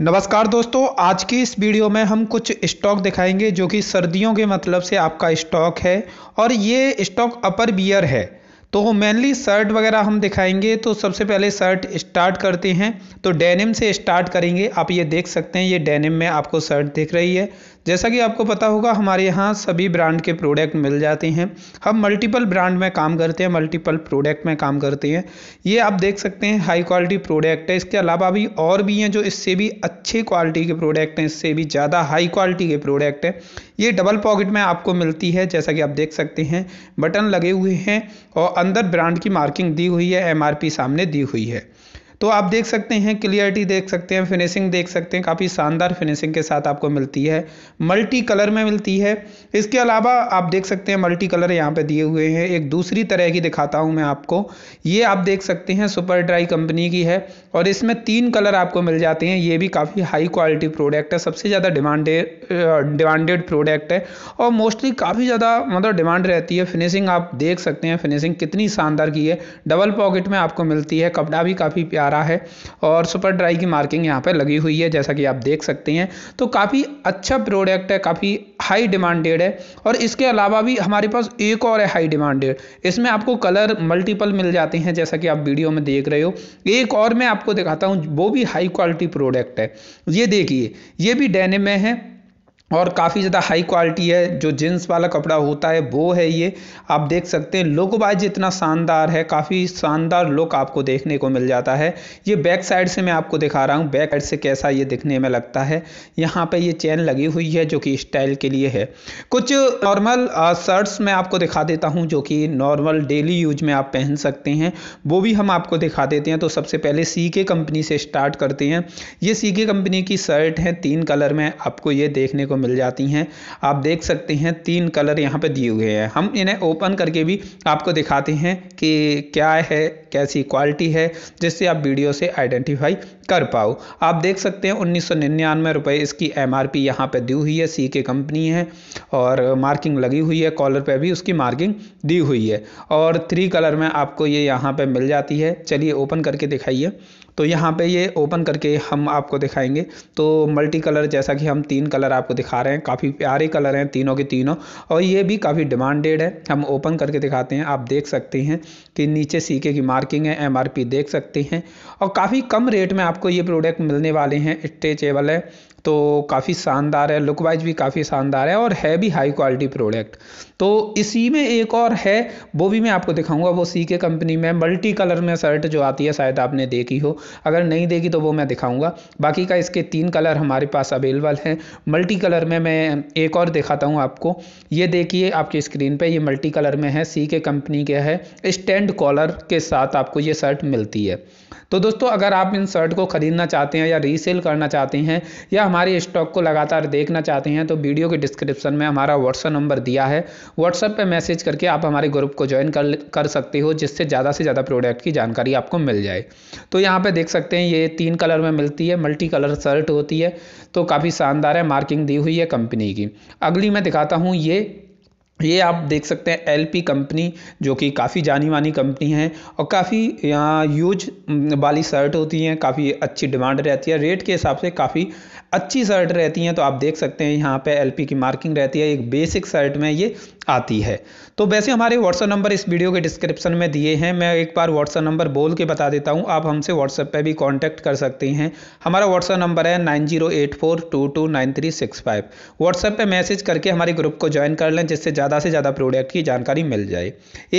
नमस्कार दोस्तों आज की इस वीडियो में हम कुछ स्टॉक दिखाएंगे जो कि सर्दियों के मतलब से आपका स्टॉक है और ये स्टॉक अपर बियर है तो मेनली शर्ट वगैरह हम दिखाएंगे तो सबसे पहले शर्ट स्टार्ट करते हैं तो डेनिम से स्टार्ट करेंगे आप ये देख सकते हैं ये डेनिम में आपको शर्ट दिख रही है जैसा कि आपको पता होगा हमारे यहाँ सभी ब्रांड के प्रोडक्ट मिल जाते हैं हम मल्टीपल ब्रांड में काम करते हैं मल्टीपल प्रोडक्ट में काम करते हैं ये आप देख सकते हैं हाई क्वालिटी प्रोडक्ट है इसके अलावा भी और भी हैं जो इससे भी अच्छे क्वालिटी के प्रोडक्ट हैं इससे भी ज़्यादा हाई क्वालिटी के प्रोडक्ट हैं ये डबल पॉकेट में आपको मिलती है जैसा कि आप देख सकते हैं बटन लगे हुए हैं और अंदर ब्रांड की मार्किंग दी हुई है एम सामने दी हुई है तो आप देख सकते हैं क्लियरिटी देख सकते हैं फिनिशिंग देख सकते हैं काफ़ी शानदार फिनिशिंग के साथ आपको मिलती है मल्टी कलर में मिलती है इसके अलावा आप देख सकते हैं मल्टी कलर यहाँ पे दिए हुए हैं एक दूसरी तरह की दिखाता हूँ मैं आपको ये आप देख सकते हैं सुपर ड्राई कंपनी की है और इसमें तीन कलर आपको मिल जाते हैं ये भी काफ़ी हाई क्वालिटी प्रोडक्ट है सबसे ज़्यादा डिमांडेड डिमांडेड प्रोडक्ट है और मोस्टली काफ़ी ज़्यादा मतलब डिमांड रहती है फिनिशिंग आप देख सकते हैं फिनिशिंग कितनी शानदार की है डबल पॉकेट में आपको मिलती है कपड़ा भी काफ़ी प्यारा है और सुपर ड्राई की मार्किंग यहाँ पर लगी हुई है जैसा कि आप देख सकते हैं तो काफ़ी अच्छा प्रोडक्ट है काफ़ी हाई डिमांडेड है और इसके अलावा भी हमारे पास एक और है हाई डिमांडेड इसमें आपको कलर मल्टीपल मिल जाते हैं जैसा कि आप वीडियो में देख रहे हो एक और में आप आपको दिखाता हूँ वो भी हाई क्वालिटी प्रोडक्ट है ये देखिए ये भी डेनिम में है और काफ़ी ज़्यादा हाई क्वालिटी है जो जींस वाला कपड़ा होता है वो है ये आप देख सकते हैं लोगोबाज इतना शानदार है काफ़ी शानदार लुक आपको देखने को मिल जाता है ये बैक साइड से मैं आपको दिखा रहा हूँ बैक साइड से कैसा ये दिखने में लगता है यहाँ पे ये चैन लगी हुई है जो कि स्टाइल के लिए है कुछ नॉर्मल शर्ट्स मैं आपको दिखा देता हूँ जो कि नॉर्मल डेली यूज में आप पहन सकते हैं वो भी हम आपको दिखा देते हैं तो सबसे पहले सी के कंपनी से स्टार्ट करते हैं ये सी के कंपनी की शर्ट है तीन कलर में आपको ये देखने को मिल जाती हैं आप देख सकते हैं तीन कलर यहाँ पे दिए हुए हैं हम इन्हें ओपन करके भी आपको दिखाते हैं कि क्या है कैसी क्वालिटी है जिससे आप वीडियो से आइडेंटिफाई कर पाओ आप देख सकते हैं उन्नीस सौ निन्यानवे रुपये इसकी एम आर पी यहाँ पर दी हुई है सी के कंपनी है और मार्किंग लगी हुई है कॉलर पर भी उसकी मार्किंग दी हुई है और थ्री कलर में आपको ये यहाँ पर मिल जाती है चलिए ओपन करके दिखाइए तो यहाँ पे ये ओपन करके हम आपको दिखाएंगे तो मल्टी कलर जैसा कि हम तीन कलर आपको दिखा रहे हैं काफ़ी प्यारे कलर हैं तीनों के तीनों और ये भी काफ़ी डिमांडेड है हम ओपन करके दिखाते हैं आप देख सकते हैं कि नीचे सीके की मार्किंग है एमआरपी देख सकते हैं और काफ़ी कम रेट में आप आपको ये प्रोडक्ट मिलने वाले हैं स्ट्रेचेबल है तो काफ़ी शानदार है लुक वाइज भी काफ़ी शानदार है और है भी हाई क्वालिटी प्रोडक्ट तो इसी में एक और है वो भी मैं आपको दिखाऊंगा वो सी के कंपनी में मल्टी कलर में शर्ट जो आती है शायद आपने देखी हो अगर नहीं देखी तो वो मैं दिखाऊंगा बाकी का इसके तीन कलर हमारे पास अवेलेबल हैं मल्टी कलर में मैं एक और दिखाता हूँ आपको ये देखिए आपकी स्क्रीन पर ये मल्टी कलर में है सी के कंपनी के है स्टैंड कॉलर के साथ आपको ये शर्ट मिलती है तो दोस्तों अगर आप इन शर्ट को ख़रीदना चाहते हैं या रीसेल करना चाहते हैं या हमारे स्टॉक को लगातार देखना चाहते हैं तो वीडियो के डिस्क्रिप्शन में हमारा व्हाट्सअप नंबर दिया है व्हाट्सअप पर मैसेज करके आप हमारे ग्रुप को ज्वाइन कर कर सकते हो जिससे ज़्यादा से ज़्यादा प्रोडक्ट की जानकारी आपको मिल जाए तो यहाँ पर देख सकते हैं ये तीन कलर में मिलती है मल्टी कलर शर्ट होती है तो काफ़ी शानदार है मार्किंग दी हुई है कंपनी की अगली मैं दिखाता हूँ ये ये आप देख सकते हैं एल कंपनी जो कि काफ़ी जानी मानी कंपनी है और काफ़ी यहाँ यूज वाली शर्ट होती हैं काफ़ी अच्छी डिमांड रहती है रेट के हिसाब से काफ़ी अच्छी शर्ट रहती हैं तो आप देख सकते हैं यहाँ पे एल की मार्किंग रहती है एक बेसिक शर्ट में ये आती है तो वैसे हमारे व्हाट्सअप नंबर इस वीडियो के डिस्क्रिप्शन में दिए हैं मैं एक बार व्हाट्सअप नंबर बोल के बता देता हूँ आप हमसे व्हाट्सअप पे भी कांटेक्ट कर सकते हैं हमारा व्हाट्सअप नंबर है nine zero eight four two two nine three six five WhatsApp पर मैसेज करके हमारे ग्रुप को ज्वाइन कर लें जिससे ज़्यादा से ज़्यादा प्रोडक्ट की जानकारी मिल जाए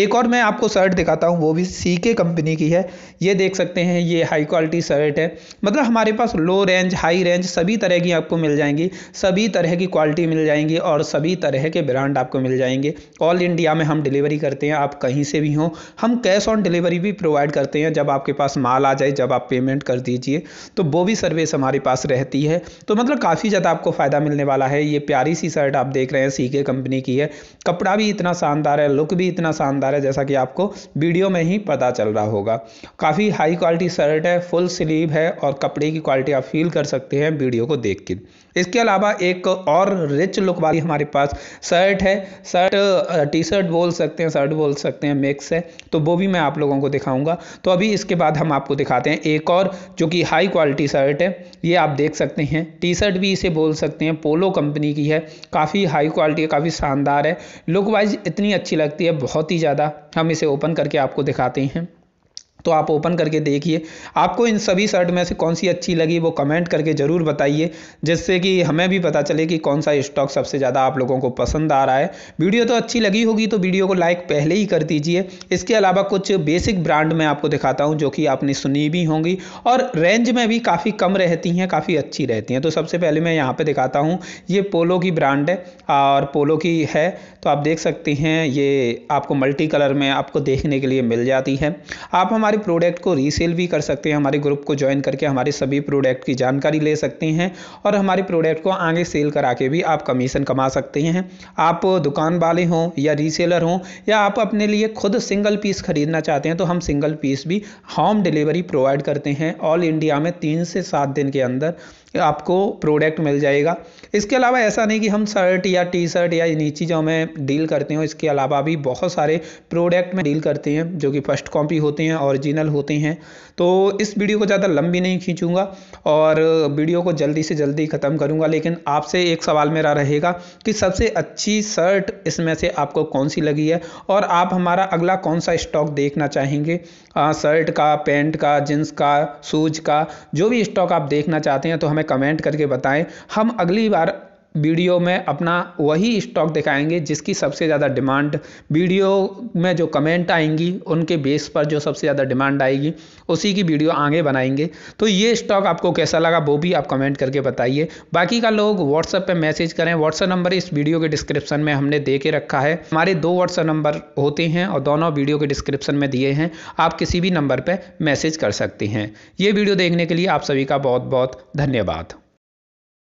एक और मैं आपको शर्ट दिखाता हूँ वो भी सी के कंपनी की है ये देख सकते हैं ये हाई क्वालिटी शर्ट है मतलब हमारे पास लो रेंज हाई रेंज सभी तरह की आपको मिल जाएंगी सभी तरह की क्वालिटी मिल जाएंगी और सभी तरह के ब्रांड आपको मिल जाएंगे जाएंगे ऑल इंडिया में हम डिलीवरी करते हैं आप कहीं से भी हों हम कैश ऑन डिलीवरी भी प्रोवाइड करते हैं जब आपके पास माल आ जाए जब आप पेमेंट कर दीजिए तो वो भी सर्विस हमारे पास रहती है तो मतलब काफ़ी ज़्यादा आपको फ़ायदा मिलने वाला है ये प्यारी सी शर्ट आप देख रहे हैं सी कंपनी की है कपड़ा भी इतना शानदार है लुक भी इतना शानदार है जैसा कि आपको वीडियो में ही पता चल रहा होगा काफ़ी हाई क्वालिटी शर्ट है फुल स्लीव है और कपड़े की क्वालिटी आप फील कर सकते हैं वीडियो को देख के इसके अलावा एक और रिच लुक वाली हमारे पास शर्ट है शर्ट शर्ट टी शर्ट बोल सकते हैं शर्ट बोल सकते हैं मिक्स है तो वो भी मैं आप लोगों को दिखाऊंगा तो अभी इसके बाद हम आपको दिखाते हैं एक और जो कि हाई क्वालिटी शर्ट है ये आप देख सकते हैं टी शर्ट भी इसे बोल सकते हैं पोलो कंपनी की है काफ़ी हाई क्वालिटी है काफ़ी शानदार है लुक वाइज इतनी अच्छी लगती है बहुत ही ज़्यादा हम इसे ओपन करके आपको दिखाते हैं तो आप ओपन करके देखिए आपको इन सभी शर्ट में से कौन सी अच्छी लगी वो कमेंट करके ज़रूर बताइए जिससे कि हमें भी पता चले कि कौन सा स्टॉक सबसे ज़्यादा आप लोगों को पसंद आ रहा है वीडियो तो अच्छी लगी होगी तो वीडियो को लाइक पहले ही कर दीजिए इसके अलावा कुछ बेसिक ब्रांड मैं आपको दिखाता हूँ जो कि आपने सुनी भी होंगी और रेंज में भी काफ़ी कम रहती हैं काफ़ी अच्छी रहती हैं तो सबसे पहले मैं यहाँ पर दिखाता हूँ ये पोलो की ब्रांड है और पोलो की है तो आप देख सकते हैं ये आपको मल्टी कलर में आपको देखने के लिए मिल जाती है आप हमारे हमारे प्रोडक्ट को रीसेल भी कर सकते हैं हमारे ग्रुप को ज्वाइन करके हमारे सभी प्रोडक्ट की जानकारी ले सकते हैं और हमारे प्रोडक्ट को आगे सेल करा के भी आप कमीशन कमा सकते हैं आप दुकान वाले हों या रीसेलर हों या आप अपने लिए खुद सिंगल पीस खरीदना चाहते हैं तो हम सिंगल पीस भी होम डिलीवरी प्रोवाइड करते हैं ऑल इंडिया में तीन से सात दिन के अंदर आपको प्रोडक्ट मिल जाएगा इसके अलावा ऐसा नहीं कि हम शर्ट या टी शर्ट या इन चीज़ों में डील करते हैं इसके अलावा भी बहुत सारे प्रोडक्ट में डील करते हैं जो कि फर्स्ट कॉपी होते हैं ओरिजिनल होते हैं तो इस वीडियो को ज़्यादा लंबी नहीं खींचूँगा और वीडियो को जल्दी से जल्दी ख़त्म करूँगा लेकिन आपसे एक सवाल मेरा रहेगा कि सबसे अच्छी शर्ट इसमें से आपको कौन सी लगी है और आप हमारा अगला कौन सा स्टॉक देखना चाहेंगे शर्ट का पेंट का जींस का शूज का जो भी स्टॉक आप देखना चाहते हैं तो हमें कमेंट करके बताएं हम अगली बार वीडियो में अपना वही स्टॉक दिखाएंगे जिसकी सबसे ज़्यादा डिमांड वीडियो में जो कमेंट आएंगी उनके बेस पर जो सबसे ज़्यादा डिमांड आएगी उसी की वीडियो आगे बनाएंगे तो ये स्टॉक आपको कैसा लगा वो भी आप कमेंट करके बताइए बाकी का लोग व्हाट्सएप पे मैसेज करें व्हाट्सएप नंबर इस वीडियो के डिस्क्रिप्शन में हमने दे के रखा है हमारे दो व्हाट्सएप नंबर होते हैं और दोनों वीडियो के डिस्क्रिप्शन में दिए हैं आप किसी भी नंबर पर मैसेज कर सकते हैं ये वीडियो देखने के लिए आप सभी का बहुत बहुत धन्यवाद